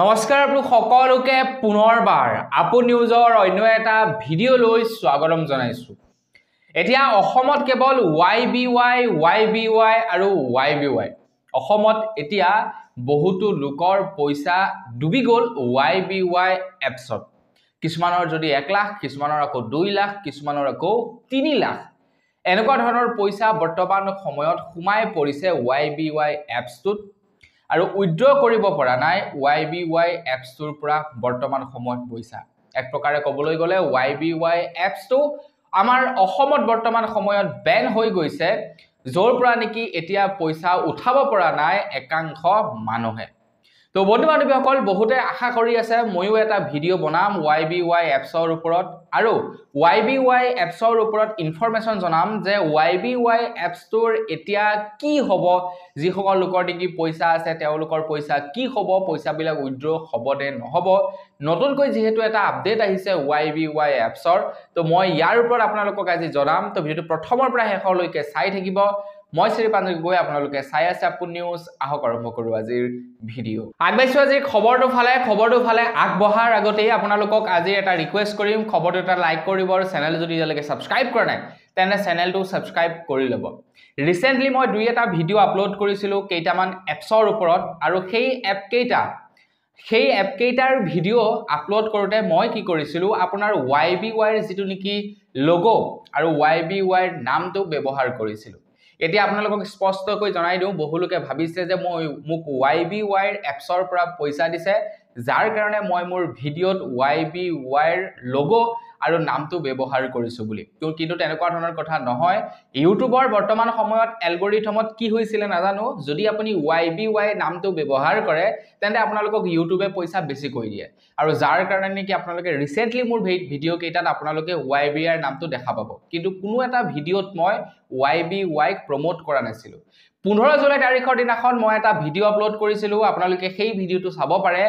নমস্কাৰ আপোন সকলোকে পুনৰবাৰ আপু নিউজৰ অন্য এটা ভিডিঅ'লৈ স্বাগতম জনাইছোঁ এতিয়া অসমত কেৱল Y B Y Y B Y আৰু ৱাই বি ৱাই অসমত এতিয়া বহুতো লোকৰ পইচা ডুবি গ'ল ৱাই বি ৱাই এপছত কিছুমানৰ যদি এক লাখ কিছুমানৰ আকৌ দুই লাখ কিছুমানৰ আকৌ তিনি লাখ এনেকুৱা ধৰণৰ পইচা বৰ্তমান সময়ত সোমাই পৰিছে ৱাই বি ৱাই এপছটোত আৰু উইথড্ৰ কৰিব পৰা নাই ৱাই বি ৱাই এপছটোৰ পৰা বৰ্তমান সময়ত পইচা এক প্ৰকাৰে ক'বলৈ গ'লে ৱাই বি ৱাই এপছটো আমাৰ অসমত বৰ্তমান সময়ত বেন হৈ গৈছে য'ৰ পৰা নেকি এতিয়া পইচা উঠাব পৰা নাই একাংশ মানুহে তো বন্ধু বান্ধৱীসকল বহুতে আশা কৰি আছে ময়ো এটা ভিডিঅ' বনাম ৱাই বি ৱাই এপছৰ ওপৰত আৰু ৱাই বি ৱাই এপছৰ ওপৰত ইনফৰমেশ্যন জনাম যে ৱাই বি ৱাই এপছটোৰ এতিয়া কি হ'ব যিসকল লোকৰ নেকি পইচা আছে তেওঁলোকৰ পইচা কি হ'ব পইচাবিলাক উইড্ৰ' হ'বনে নহ'ব নতুনকৈ যিহেতু এটা আপডেট আহিছে ৱাই বি ৱাই এপছৰ তো মই ইয়াৰ ওপৰত আপোনালোকক আজি জনাম তো ভিডিঅ'টো প্ৰথমৰ পৰা শেষলৈকে চাই থাকিব মই শ্ৰী পাঞ্জাৱী গৈ আপোনালোকে চাই আছে আপোন নিউজ আহক আৰম্ভ কৰোঁ আজিৰ ভিডিঅ' আগবাঢ়িছোঁ আজি খবৰটো ফালে খবৰটো ফালে আগবঢ়াৰ আগতেই আপোনালোকক আজি এটা ৰিকুৱেষ্ট কৰিম খবৰটো এটা লাইক কৰিব আৰু চেনেল যদি এতিয়ালৈকে ছাবস্ক্ৰাইব কৰা নাই তেনে চেনেলটো ছাবস্ক্ৰাইব কৰি ল'ব ৰিচেণ্টলি মই দুই এটা ভিডিঅ' আপলোড কৰিছিলোঁ কেইটামান এপছৰ ওপৰত আৰু সেই এপকেইটা সেই এপকেইটাৰ ভিডিঅ' আপলোড কৰোঁতে মই কি কৰিছিলোঁ আপোনাৰ ৱাই বি ৱাইৰ যিটো নেকি লগ' আৰু ৱাই বি ৱাইৰ নামটো ব্যৱহাৰ কৰিছিলোঁ এতিয়া আপোনালোকক স্পষ্টকৈ জনাই দিওঁ বহুলোকে ভাবিছে যে মই মোক ৱাই বি ৱাইৰ এপছৰ পৰা পইচা দিছে যাৰ কাৰণে মই মোৰ ভিডিঅ'ত ৱাই বি ৱাইৰ লগ' আৰু নামটো ব্যৱহাৰ কৰিছোঁ বুলি কিন্তু তেনেকুৱা ধৰণৰ কথা নহয় ইউটিউবৰ বৰ্তমান সময়ত এলগৰিথমত কি হৈছিলে নাজানো যদি আপুনি ৱাই বি ৱাই নামটো ব্যৱহাৰ কৰে তেন্তে আপোনালোকক ইউটিউবে পইচা বেছিকৈ দিয়ে আৰু যাৰ কাৰণে নেকি আপোনালোকে ৰিচেণ্টলি মোৰ ভি ভিডিঅ' কেইটাত আপোনালোকে ৱাই বি আইৰ নামটো দেখা পাব কিন্তু কোনো এটা ভিডিঅ'ত মই ৱাই বি ৱাইক প্ৰম'ট কৰা নাছিলোঁ পোন্ধৰ জুলাই তাৰিখৰ দিনাখন মই এটা ভিডিঅ' আপলোড কৰিছিলোঁ আপোনালোকে সেই ভিডিঅ'টো চাব পাৰে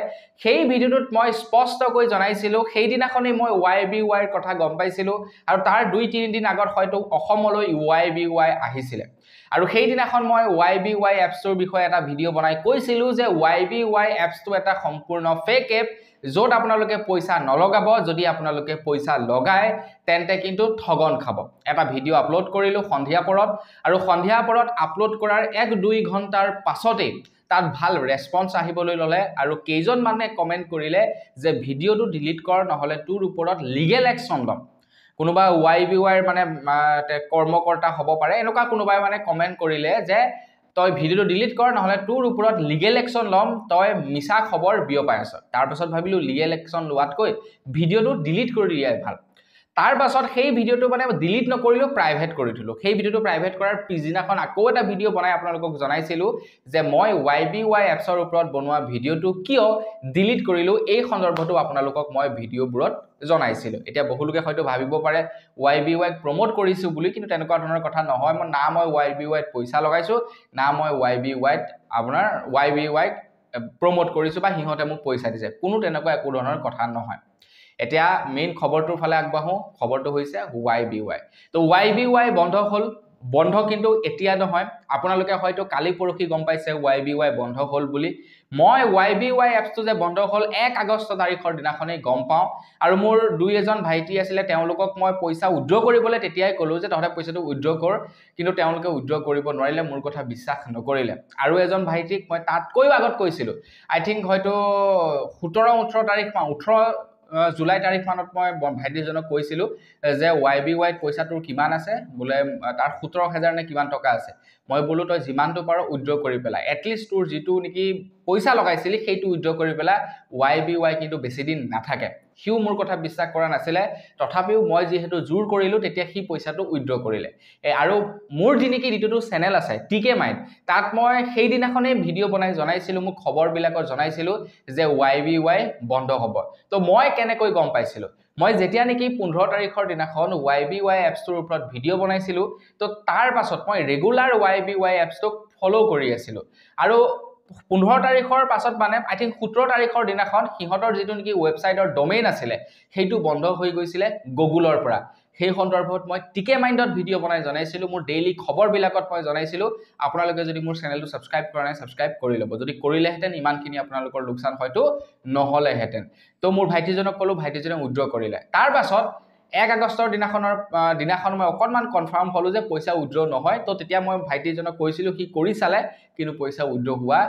সেই ভিডিঅ'টোত মই স্পষ্টকৈ জনাইছিলোঁ সেইদিনাখনেই মই ৱাই বি ৱাইৰ কথা গম পাইছিলোঁ আৰু তাৰ দুই তিনিদিন আগত হয়তো অসমলৈ ৱাই বি ৱাই আহিছিলে আৰু সেইদিনাখন মই ৱাই বি ৱাই এপছটোৰ বিষয়ে এটা ভিডিঅ' বনাই কৈছিলোঁ যে ৱাই বি ৱাই এপছটো এটা সম্পূৰ্ণ ফেক এপ য'ত আপোনালোকে পইচা নলগাব যদি আপোনালোকে পইচা লগায় তেন্তে কিন্তু ঠগন খাব এটা ভিডিঅ' আপলোড কৰিলোঁ সন্ধিয়া পৰত আৰু সন্ধিয়া পৰত আপলোড কৰাৰ এক দুই ঘণ্টাৰ পাছতেই তাত ভাল ৰেচপঞ্চ আহিবলৈ ল'লে আৰু কেইজনমানে কমেণ্ট কৰিলে যে ভিডিঅ'টো ডিলিট কৰ নহ'লে তোৰ ওপৰত লিগেল একশ্যন ল'ম কোনোবা ৱাই বি ৱাইৰ মানে কৰ্মকৰ্তা হ'ব পাৰে এনেকুৱা কোনোবাই মানে কমেণ্ট কৰিলে যে তই ভিডিঅ'টো ডিলিট কৰ নহ'লে তোৰ ওপৰত লিগেল একশ্যন ল'ম তই মিছা খবৰ বিয়পাই আছ তাৰপাছত ভাবিলোঁ লিগেল একশ্যন লোৱাতকৈ ভিডিঅ'টো ডিলিট কৰি দিয়াই ভাল তাৰ পাছত সেই ভিডিঅ'টো মানে ডিলিট নকৰিলেও প্ৰাইভেট কৰি দিলোঁ সেই ভিডিঅ'টো প্ৰাইভেট কৰাৰ পিছদিনাখন আকৌ এটা ভিডিঅ' বনাই আপোনালোকক জনাইছিলোঁ যে মই ৱাই বি ৱাই এপছৰ ওপৰত বনোৱা ভিডিঅ'টো কিয় ডিলিট কৰিলোঁ এই সন্দৰ্ভটো আপোনালোকক মই ভিডিঅ'বোৰত জনাইছিলোঁ এতিয়া বহুলোকে হয়তো ভাবিব পাৰে ৱাই বি ৱাইক প্ৰম'ট কৰিছোঁ বুলি কিন্তু তেনেকুৱা ধৰণৰ কথা নহয় মই না মই ৱাই বি ৱাইত পইচা লগাইছোঁ না মই ৱাই বি ৱাইত আপোনাৰ ৱাই বি ৱাইক প্ৰম'ট কৰিছোঁ বা সিহঁতে মোক পইচা দিছে কোনো তেনেকুৱা একো ধৰণৰ কথা নহয় এতিয়া মেইন খবৰটোৰ ফালে আগবাঢ়ো খবৰটো হৈছে ৱাই বি ৱাই তো ৱাই বি ৱাই বন্ধ হ'ল বন্ধ কিন্তু এতিয়া নহয় আপোনালোকে হয়তো কালি পৰহি গম পাইছে ৱাই বি ৱাই বন্ধ হ'ল বুলি মই ৱাই বি ৱাই এপছটো যে বন্ধ হ'ল এক আগষ্ট তাৰিখৰ দিনাখনেই গম পাওঁ আৰু মোৰ দুই এজন ভাইটি আছিলে তেওঁলোকক মই পইচা উইড্ৰ কৰিবলৈ তেতিয়াই ক'লোঁ যে তহঁতে পইচাটো উইড্ৰ কৰ কিন্তু তেওঁলোকে উইড্ৰ কৰিব নোৱাৰিলে মোৰ কথা বিশ্বাস নকৰিলে আৰু এজন ভাইটিক মই তাতকৈও আগত কৈছিলোঁ আই থিংক হয়তো সোতৰ ওঠৰ তাৰিখ পাওঁ ওঠৰ জুলাই তাৰিখমানত মই ভাইটিজনক কৈছিলোঁ যে ৱাই বি ৱাইত পইচাটোৰ কিমান আছে বোলে তাৰ সোতৰ হেজাৰ নে কিমান টকা আছে মই বোলো তই যিমানটো পাৰ উইড্ৰ কৰি পেলাই এটলিষ্ট তোৰ যিটো নেকি পইচা লগাইছিলি সেইটো উইড্ৰ কৰি পেলাই ৱাই বি ৱাই কিন্তু বেছিদিন নাথাকে সিও মোৰ কথা বিশ্বাস কৰা নাছিলে তথাপিও মই যিহেতু জোৰ কৰিলোঁ তেতিয়া সি পইচাটো উইড্ৰ কৰিলে আৰু মোৰ যি নেকি যিটো চেনেল আছে টি কে মাইণ্ড তাত মই সেইদিনাখনেই ভিডিঅ' বনাই জনাইছিলোঁ মোক খবৰবিলাকত জনাইছিলোঁ যে ৱাই বি ৱাই বন্ধ হ'ব ত' মই কেনেকৈ গম পাইছিলোঁ মই যেতিয়া নেকি পোন্ধৰ তাৰিখৰ দিনাখন ৱাই বি ৱাই এপছটোৰ ওপৰত ভিডিঅ' বনাইছিলোঁ তো তাৰ পাছত মই ৰেগুলাৰ ৱাই বি ৱাই এপছটোক ফ'ল' কৰি আছিলোঁ আৰু পোন্ধৰ তাৰিখৰ পাছত মানে আই থিংক সোতৰ তাৰিখৰ দিনাখন সিহঁতৰ যিটো নেকি ৱেবছাইটৰ ডমেইন আছিলে সেইটো বন্ধ হৈ গৈছিলে গুগুলৰ পৰা সেই সন্দৰ্ভত মই টিকে মাইণ্ডত ভিডিঅ' বনাই জনাইছিলোঁ মোৰ ডেইলি খবৰবিলাকত মই জনাইছিলোঁ আপোনালোকে যদি মোৰ চেনেলটো ছাবস্ক্ৰাইব কৰা নাই ছাবস্ক্ৰাইব কৰি ল'ব যদি কৰিলেহেঁতেন ইমানখিনি আপোনালোকৰ লোকচান হয়তো নহ'লেহেঁতেন তো মোৰ ভাইটিজনক ক'লোঁ ভাইটিজনে উইড্ৰ কৰিলে তাৰপাছত এক আগষ্টৰ দিনাখনৰ দিনাখন মই অকণমান কনফাৰ্ম হ'লোঁ যে পইচা উইড্ৰ নহয় তো তেতিয়া মই ভাইটিজনক কৈছিলোঁ সি কৰি চালে কিন্তু পইচা উইড্ৰ হোৱা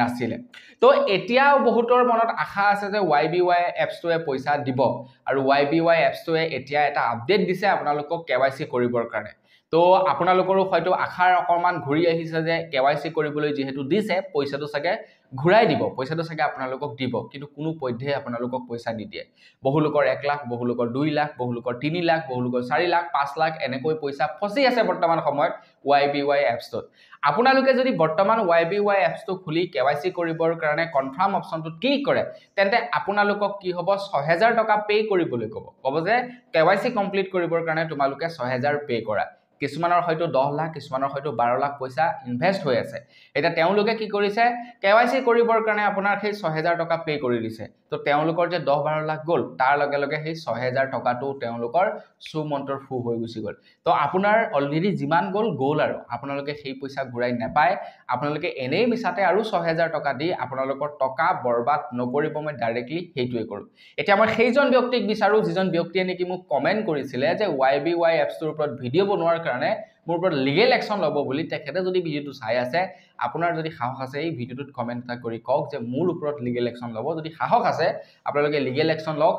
নাছিলে তো এতিয়াও বহুতৰ মনত আশা আছে যে ৱাই বি ৱাই এপছটোৱে পইচা দিব আৰু ৱাই বি ৱাই এপছটোৱে এতিয়া এটা আপডেট দিছে আপোনালোকক কে ৱাই চি কৰিবৰ কাৰণে তো আপোনালোকৰো হয়তো আশাৰ অকণমান ঘূৰি আহিছে যে কে ৱাই চি কৰিবলৈ যিহেতু দিছে পইচাটো চাগে ঘূৰাই দিব পইচাটো চাগে আপোনালোকক দিব কিন্তু কোনো পধ্যেই আপোনালোকক পইচা নিদিয়ে বহুলোকৰ এক লাখ বহুলোকৰ দুই লাখ বহুলোকৰ তিনি লাখ বহুলোকৰ চাৰি লাখ পাঁচ লাখ এনেকৈ পইচা ফচি আছে বৰ্তমান সময়ত ৱাই বি ৱাই এপছটোত আপোনালোকে যদি বৰ্তমান ৱাই বি ৱাই এপছটো খুলি কে ৱাই চি কৰিবৰ কাৰণে কনফাৰ্ম অপশ্যনটোত ক্লিক কৰে তেন্তে আপোনালোকক কি হ'ব ছহেজাৰ টকা পে' কৰিবলৈ ক'ব ক'ব যে কে ৱাই চি কমপ্লিট কৰিবৰ কাৰণে তোমালোকে ছহেজাৰ পে' কৰা কিছুমানৰ হয়তো দহ লাখ কিছুমানৰ হয়তো বাৰ লাখ পইচা ইনভেষ্ট হৈ আছে এতিয়া তেওঁলোকে কি কৰিছে কে ৱাই চি কৰিবৰ কাৰণে আপোনাৰ সেই ছহেজাৰ টকা পে' কৰি দিছে তো তেওঁলোকৰ যে দহ বাৰ লাখ গ'ল তাৰ লগে লগে সেই ছহেজাৰ টকাটো তেওঁলোকৰ চুমন্তৰ ফু হৈ গুচি গ'ল তো আপোনাৰ অলৰেডি যিমান গ'ল গ'ল আৰু আপোনালোকে সেই পইচা ঘূৰাই নাপায় আপোনালোকে এনেই মিছাতে আৰু ছহেজাৰ টকা দি আপোনালোকৰ টকা বৰবাদ নকৰিব মই ডাইৰেক্টলি সেইটোৱে কৰোঁ এতিয়া মই সেইজন ব্যক্তিক বিচাৰোঁ যিজন ব্যক্তিয়ে নেকি মোক কমেণ্ট কৰিছিলে যে ৱাই বি ৱাই এপছটোৰ ওপৰত ভিডিঅ' বনোৱাৰ কাৰণে কাৰণে মোৰ ওপৰত লিগেল একশ্যন ল'ব বুলি তেখেতে যদি ভিডিঅ'টো চাই আছে আপোনাৰ যদি সাহস আছে এই ভিডিঅ'টোত কমেণ্ট এটা কৰি কওক যে মোৰ ওপৰত লিগেল একশ্যন ল'ব যদি সাহস আছে আপোনালোকে লিগেল একশ্যন লওক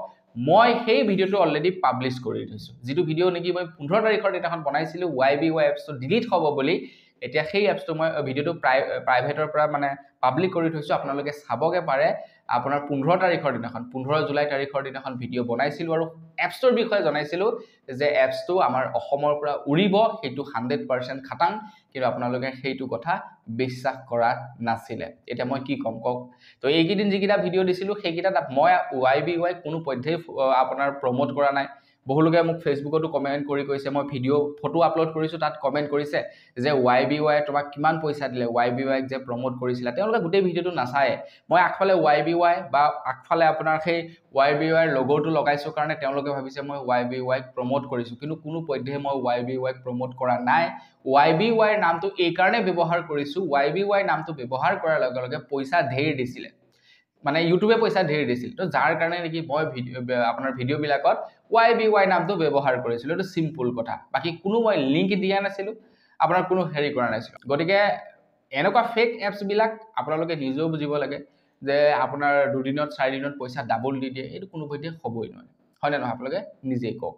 মই সেই ভিডিঅ'টো অলৰেডি পাব্লিছ কৰি থৈছোঁ যিটো ভিডিঅ' নেকি মই পোন্ধৰ তাৰিখৰ দিনাখন বনাইছিলোঁ ৱাই বি ৱাই এপছটো ডিলিট হ'ব বুলি এতিয়া সেই এপছটো মই ভিডিঅ'টো প্ৰাই প্ৰাইভেটৰ পৰা মানে পাব্লিক কৰি থৈছোঁ আপোনালোকে চাবগৈ পাৰে আপোনাৰ পোন্ধৰ তাৰিখৰ দিনাখন পোন্ধৰ জুলাই তাৰিখৰ দিনাখন ভিডিঅ' বনাইছিলোঁ আৰু এপছটোৰ বিষয়ে জনাইছিলোঁ যে এপছটো আমাৰ অসমৰ পৰা উৰিব সেইটো হাণ্ড্ৰেড পাৰ্চেণ্ট খাটাং কিন্তু আপোনালোকে সেইটো কথা বিশ্বাস কৰা নাছিলে এতিয়া মই কি ক'ম কওক তো এইকেইদিন যিকেইটা ভিডিঅ' দিছিলোঁ সেইকেইটা মই ৱাই বি ৱাই কোনো পধ্যেই আপোনাৰ প্ৰমোট কৰা নাই বহুলোকে মোক ফেচবুকতো কমেণ্ট কৰি কৈছে মই ভিডিঅ' ফটো আপলোড কৰিছোঁ তাত কমেণ্ট কৰিছে যে ৱাই বি ৱাই তোমাক কিমান পইচা দিলে ৱাই বি ৱাইক যে প্ৰমোট কৰিছিলে তেওঁলোকে গোটেই ভিডিঅ'টো নাচায় মই আগফালে ৱাই বি ৱাই বা আগফালে আপোনাৰ সেই ৱাই বি ৱাইৰ লগৰটো লগাইছোঁ কাৰণে তেওঁলোকে ভাবিছে মই ৱাই বি ৱাইক প্ৰমোট কৰিছোঁ কিন্তু কোনো পধ্যে মই ৱাই বি ৱাইক প্ৰমোট কৰা নাই ৱাই বি ৱাইৰ নামটো এইকাৰণে ব্যৱহাৰ কৰিছোঁ ৱাই বি ৱাইৰ নামটো ব্যৱহাৰ কৰাৰ লগে লগে পইচা ধেৰ দিছিলে মানে ইউটিউবে পইচা ধেৰ দিছিল তো যাৰ কাৰণে নেকি মই ভিডিঅ' আপোনাৰ ভিডিঅ'বিলাকত ৱাই বি ৱাই নামটো ব্যৱহাৰ কৰিছিলোঁ এইটো চিম্পুল কথা বাকী কোনো মই লিংক দিয়া নাছিলোঁ আপোনাৰ কোনো হেৰি কৰা নাছিলোঁ গতিকে এনেকুৱা ফেক এপছবিলাক আপোনালোকে নিজেও বুজিব লাগে যে আপোনাৰ দুদিনত চাৰিদিনত পইচা ডাবল দি দিয়ে এইটো কোনোপধ্যে হ'বই নোৱাৰে হয়নে নহয় আপোনালোকে নিজেই কওক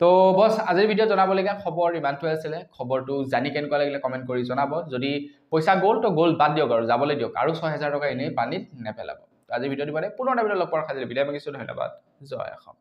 তো বছ আজিৰ ভিডিঅ' জনাবলগীয়া খবৰ ইমানটোৱে আছিলে খবৰটো জানি কেনেকুৱা লাগিলে কমেণ্ট কৰি জনাব যদি পইচা গ'ল তো গ'ল বাদ দিয়ক আৰু যাবলৈ দিয়ক আৰু ছয় হেজাৰ টকা এনেই পানীত নেপেলাব আজিৰ ভিডিঅ'টো মানে পুনৰ এটা লগ পোৱাৰ খাজিলে বিদায় মাগিছোঁ ধন্যবাদ জয় অসম